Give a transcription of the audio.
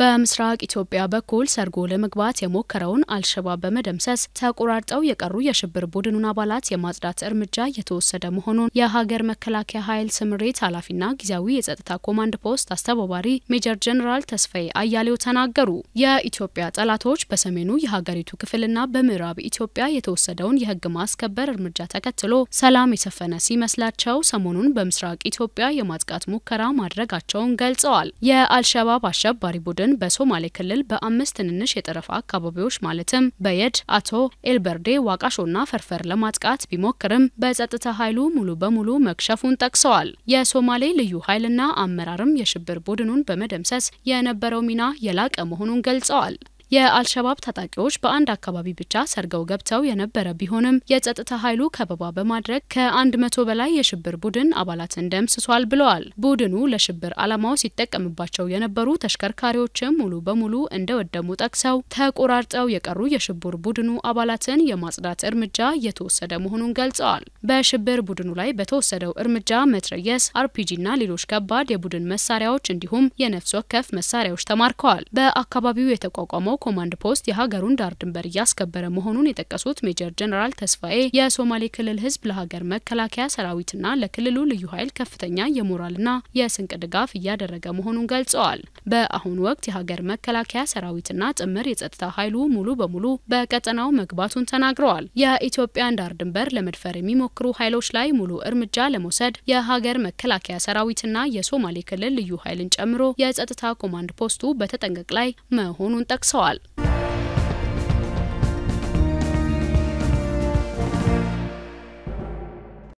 በምስራቅ ኢትዮጵያ በኩል ሰርጎ ለመግባት የሞከረውን አልሸባብ በመደምሰስ ተቆራርጠው የቀሩ የሽብር ቡድኑን አባላት የማጽዳት እርምጃ የተወሰደ መሆኑን የሀገር መከላከያ ኃይል ስምሬት ኃላፊና ጊዜያዊ የጸጥታ ኮማንድ ፖስት አስተባባሪ ሜጀር ጀኔራል ተስፋዬ አያሌው ተናገሩ። የኢትዮጵያ ጠላቶች በሰሜኑ የሀገሪቱ ክፍልና በምዕራብ ኢትዮጵያ የተወሰደውን የህግ ማስከበር እርምጃ ተከትሎ ሰላም የሰፈነ ሲመስላቸው ሰሞኑን በምስራቅ ኢትዮጵያ የማጥቃት ሙከራ ማድረጋቸውን ገልጸዋል። የአልሸባብ አሸባሪ ቡድን ቡድን በሶማሌ ክልል በአምስት ትንንሽ የጠረፋ አካባቢዎች ማለትም በየድ፣ አቶ ኤልበርዴ፣ ዋቃሾና ፈርፈር ለማጥቃት ቢሞክርም በጸጥታ ኃይሉ ሙሉ በሙሉ መክሸፉን ጠቅሰዋል። የሶማሌ ልዩ ኃይልና አመራርም የሽብር ቡድኑን በመደምሰስ የነበረው ሚና የላቀ መሆኑን ገልጸዋል። የአልሸባብ ታጣቂዎች በአንድ አካባቢ ብቻ ሰርገው ገብተው የነበረ ቢሆንም የጸጥታ ኃይሉ ከበባ በማድረግ ከአንድ መቶ በላይ የሽብር ቡድን አባላትን ደምስሷል ብለዋል። ቡድኑ ለሽብር ዓላማው ሲጠቀምባቸው የነበሩ ተሽከርካሪዎችም ሙሉ በሙሉ እንደወደሙ ጠቅሰው ተቆራርጠው የቀሩ የሽብር ቡድኑ አባላትን የማጽዳት እርምጃ እየተወሰደ መሆኑን ገልጸዋል። በሽብር ቡድኑ ላይ በተወሰደው እርምጃ መትረየስ፣ አርፒጂና ሌሎች ከባድ የቡድን መሳሪያዎች እንዲሁም የነፍስ ወከፍ መሳሪያዎች ተማርከዋል። በአካባቢው የተቋቋመው ኮማንድ ፖስት የሀገሩን ዳር ድንበር እያስከበረ መሆኑን የጠቀሱት ሜጀር ጀነራል ተስፋዬ የሶማሌ ክልል ህዝብ ለሀገር መከላከያ ሰራዊትና ለክልሉ ልዩ ኃይል ከፍተኛ የሞራልና የስንቅ ድጋፍ እያደረገ መሆኑን ገልጸዋል። በአሁኑ ወቅት የሀገር መከላከያ ሰራዊትና ጥምር የጸጥታ ኃይሉ ሙሉ በሙሉ በቀጠናው መግባቱን ተናግረዋል። የኢትዮጵያን ዳር ድንበር ለመድፈር የሚሞክሩ ኃይሎች ላይ ሙሉ እርምጃ ለመውሰድ የሀገር መከላከያ ሰራዊትና የሶማሌ ክልል ልዩ ኃይልን ጨምሮ የጸጥታ ኮማንድ ፖስቱ በተጠንቀቅ ላይ መሆኑን ጠቅሰዋል።